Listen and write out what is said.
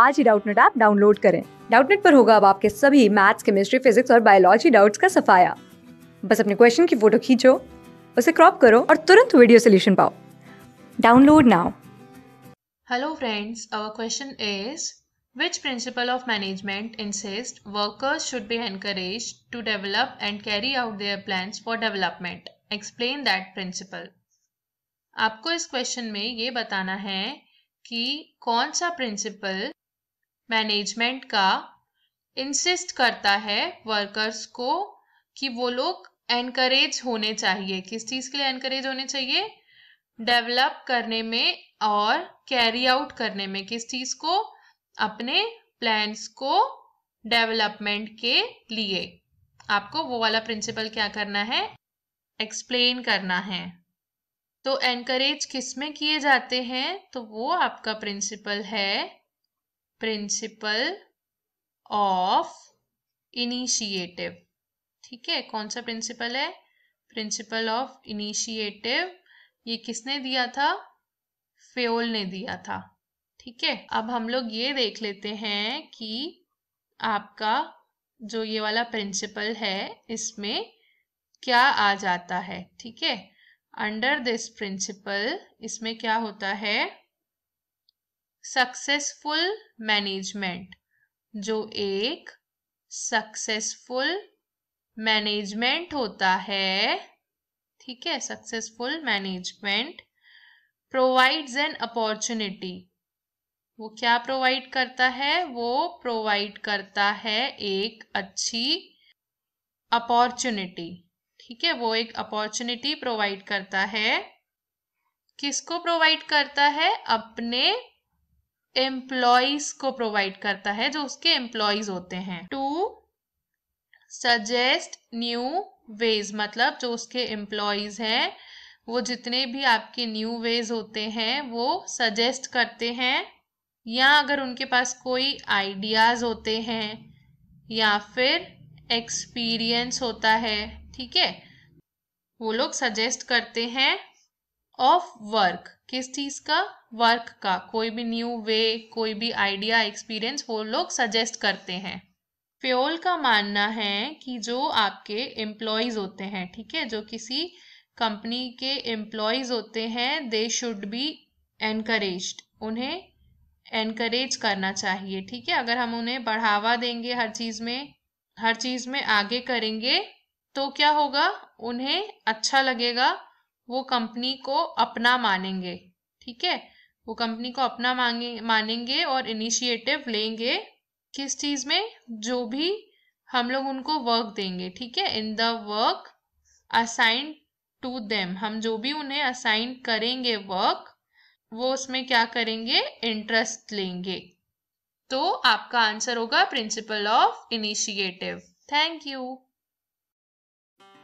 आज ही Doubtnut app download करें डाउटनेट पर होगा अब आपके सभी मैथ्स केमिस्ट्री फिजिक्स और बायोलॉजी डाउट्स का सफाया बस अपने क्वेश्चन की फोटो खींचो उसे क्रॉप करो और तुरंत वीडियो सोल्यूशन पाओ download now hello friends our question is Which principle of management insist workers should be encourage to develop and carry out their plans for development explain that principle आपको इस question में ये बताना है कि कौन सा प्रिंसिपल मैनेजमेंट का इंसिस्ट करता है वर्कर्स को कि वो लोग एनकरेज होने चाहिए किस चीज़ के लिए एनकरेज होने चाहिए डेवलप करने में और कैरी आउट करने में किस चीज़ को अपने प्लान्स को डेवलपमेंट के लिए आपको वो वाला प्रिंसिपल क्या करना है एक्सप्लेन करना है तो एनकरेज किस में किए जाते हैं तो वो आपका प्रिंसिपल है प्रिंसिपल ऑफ इनिशिएटिव ठीक है कौन सा प्रिंसिपल है प्रिंसिपल ऑफ इनिशिएटिव ये किसने दिया था फेल ने दिया था ठीक है अब हम लोग ये देख लेते हैं कि आपका जो ये वाला प्रिंसिपल है इसमें क्या आ जाता है ठीक है अंडर दिस प्रिंसिपल इसमें क्या होता है सक्सेसफुल मैनेजमेंट जो एक सक्सेसफुल मैनेजमेंट होता है ठीक है successful management provides an opportunity वो क्या प्रोवाइड करता है वो प्रोवाइड करता है एक अच्छी अपॉर्चुनिटी ठीक है वो एक अपॉर्चुनिटी प्रोवाइड करता है किसको प्रोवाइड करता है अपने एम्प्लॉयज को प्रोवाइड करता है जो उसके एम्प्लॉयज होते हैं टू सजेस्ट न्यू वेज मतलब जो उसके एम्प्लॉयज हैं वो जितने भी आपके न्यू वेज होते हैं वो सजेस्ट करते हैं या अगर उनके पास कोई आइडियाज़ होते हैं या फिर एक्सपीरियंस होता है ठीक है वो लोग सजेस्ट करते हैं ऑफ वर्क किस चीज़ का वर्क का कोई भी न्यू वे कोई भी आइडिया एक्सपीरियंस वो लोग सजेस्ट करते हैं फ्योल का मानना है कि जो आपके एम्प्लॉयज होते हैं ठीक है जो किसी कंपनी के एम्प्लॉयज होते हैं दे शुड बी एनकरेज उन्हें एनकरेज करना चाहिए ठीक है अगर हम उन्हें बढ़ावा देंगे हर चीज़ में हर चीज़ में आगे करेंगे तो क्या होगा उन्हें अच्छा लगेगा वो कंपनी को अपना मानेंगे ठीक है वो कंपनी को अपना मांगे मानेंगे और इनिशिएटिव लेंगे किस चीज में जो भी हम लोग उनको वर्क देंगे ठीक है in the work assign to them हम जो भी उन्हें असाइन करेंगे वर्क वो उसमें क्या करेंगे इंटरेस्ट लेंगे तो आपका आंसर होगा principle of initiative thank you